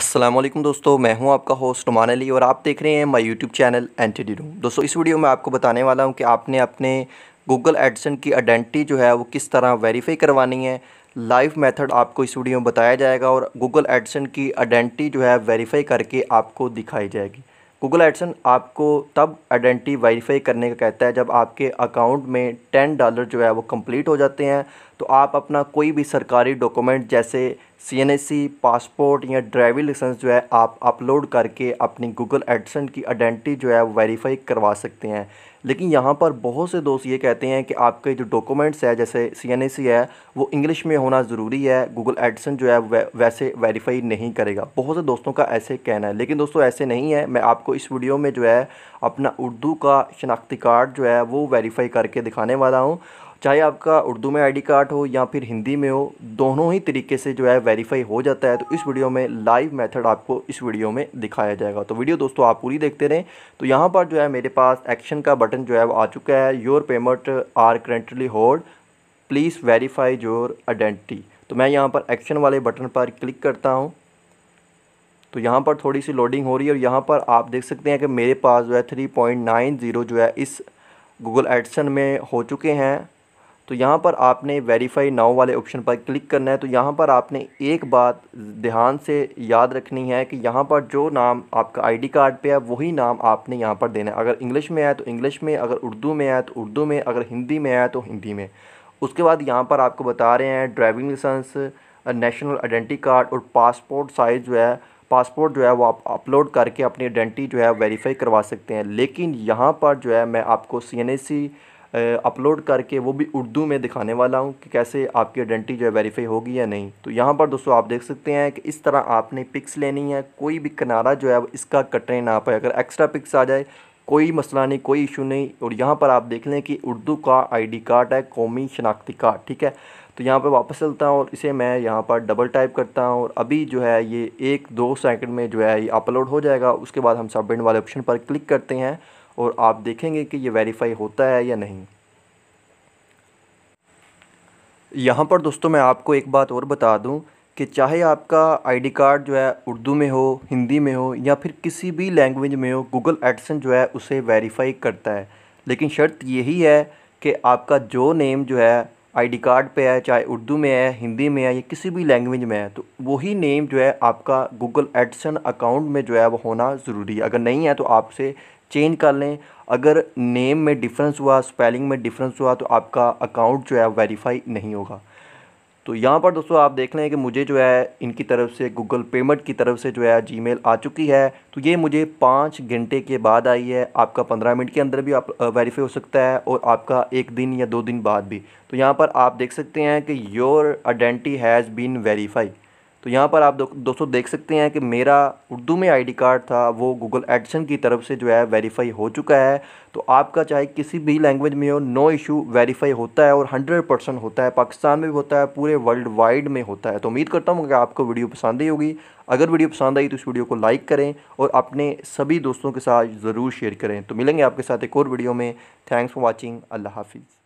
असलम दोस्तों मैं हूं आपका होस्ट नुमान अली और आप देख रहे हैं माय यूट्यूब चैनल एंटीडी रूम दोस्तों इस वीडियो में आपको बताने वाला हूं कि आपने अपने गूगल एडसन की आइडेंटिटी जो है वो किस तरह वेरीफाई करवानी है लाइव मेथड आपको इस वीडियो में बताया जाएगा और गूगल एडसन की आइडेंटिटी जो है वेरीफाई करके आपको दिखाई जाएगी गूगल एडसन आपको तब आइडेंटिटी वेरीफाई करने का कहता है जब आपके अकाउंट में टेन डॉलर जो है वो कंप्लीट हो जाते हैं तो आप अपना कोई भी सरकारी डॉक्यूमेंट जैसे सी पासपोर्ट या ड्राइविंग लाइसेंस जो है आप अपलोड करके अपनी गूगल एडसन की आइडेंटिटी जो है वो वेरीफाई करवा सकते हैं लेकिन यहाँ पर बहुत से दोस्त ये कहते हैं कि आपके जो डॉक्यूमेंट्स है जैसे सी है वो इंग्लिश में होना ज़रूरी है गूगल एडसन जो है वै, वैसे वेरीफाई नहीं करेगा बहुत से दोस्तों का ऐसे कहना है लेकिन दोस्तों ऐसे नहीं है मैं आपको इस वीडियो में जो है अपना उर्दू का शनाख्ती कार्ड जो है वो वेरीफाई करके दिखाने वाला हूँ चाहे आपका उर्दू में आईडी कार्ड हो या फिर हिंदी में हो दोनों ही तरीके से जो है वेरीफाई हो जाता है तो इस वीडियो में लाइव मेथड आपको इस वीडियो में दिखाया जाएगा तो वीडियो दोस्तों आप पूरी देखते रहें तो यहाँ पर जो है मेरे पास एक्शन का बटन जो है वो आ चुका है your payment are currently hold please verify your identity तो मैं यहाँ पर एक्शन वाले बटन पर क्लिक करता हूँ तो यहाँ पर थोड़ी सी लोडिंग हो रही है और यहाँ पर आप देख सकते हैं कि मेरे पास जो है थ्री पॉइंट नाइन ज़ीरो जो है इस गूगल एडसन में हो चुके हैं तो यहाँ पर आपने वेरीफाई नाउ वाले ऑप्शन पर क्लिक करना है तो यहाँ पर आपने एक बात ध्यान से याद रखनी है कि यहाँ पर जो नाम आपका आईडी कार्ड पे है वही नाम आपने यहाँ पर देना है अगर इंग्लिश में है तो इंग्लिश में अगर उर्दू में है तो उर्दू में अगर हिंदी में है तो हिंदी में उसके बाद यहाँ पर आपको बता रहे हैं driving licence national identity card और पासपोर्ट साइज़ जो है पासपोर्ट जो है वो आप अपलोड करके अपनी आइडेंटिटी जो है वेरीफाई करवा सकते हैं लेकिन यहाँ पर जो है मैं आपको सी अपलोड करके वो भी उर्दू में दिखाने वाला हूँ कि कैसे आपकी आइडेंटिटी जो है वेरीफाई होगी या नहीं तो यहाँ पर दोस्तों आप देख सकते हैं कि इस तरह आपने पिक्स लेनी है कोई भी किनारा जो है इसका कटने ना पाए अगर एक्स्ट्रा पिक्स आ जाए कोई मसला नहीं कोई इशू नहीं और यहाँ पर आप देख लें कि उर्दू का आईडी कार्ड है कौमी शनाख्ती कार्ड ठीक है तो यहाँ पर वापस चलता हूँ और इसे मैं यहाँ पर डबल टाइप करता हूँ और अभी जो है ये एक दो सेकंड में जो है ये अपलोड हो जाएगा उसके बाद हम सबमिट वाले ऑप्शन पर क्लिक करते हैं और आप देखेंगे कि ये वेरीफाई होता है या नहीं यहाँ पर दोस्तों मैं आपको एक बात और बता दूँ कि चाहे आपका आईडी कार्ड जो है उर्दू में हो हिंदी में हो या फिर किसी भी लैंग्वेज में हो गूगल एडसन जो है उसे वेरीफाई करता है लेकिन शर्त यही है कि आपका जो नेम जो है आईडी कार्ड पे है चाहे उर्दू में है हिंदी में है या किसी भी लैंग्वेज में है तो वही नेम जो है आपका गूगल एडसन अकाउंट में जो है वो होना ज़रूरी है अगर नहीं है तो आपसे चेंज कर लें अगर नेम में डिफरेंस हुआ स्पेलिंग में डिफरेंस हुआ तो आपका अकाउंट जो है वेरीफाई नहीं होगा तो यहाँ पर दोस्तों आप देख लें कि मुझे जो है इनकी तरफ से गूगल पेमेंट की तरफ से जो है जीमेल आ चुकी है तो ये मुझे पाँच घंटे के बाद आई है आपका पंद्रह मिनट के अंदर भी आप वेरीफाई हो सकता है और आपका एक दिन या दो दिन बाद भी तो यहाँ पर आप देख सकते हैं कि your identity has been verify तो यहाँ पर आप दो, दोस्तों देख सकते हैं कि मेरा उर्दू में आईडी कार्ड था वो गूगल एडिशन की तरफ से जो है वेरीफाई हो चुका है तो आपका चाहे किसी भी लैंग्वेज में हो नो इशू वेरीफाई होता है और हंड्रेड परसेंट होता है पाकिस्तान में भी होता है पूरे वर्ल्ड वाइड में होता है तो उम्मीद करता हूँ कि आपको वीडियो पसंद ही होगी अगर वीडियो पसंद आई तो इस वीडियो को लाइक करें और अपने सभी दोस्तों के साथ ज़रूर शेयर करें तो मिलेंगे आपके साथ एक और वीडियो में थैंक्स फॉर वॉचिंग अल्लाह हाफिज़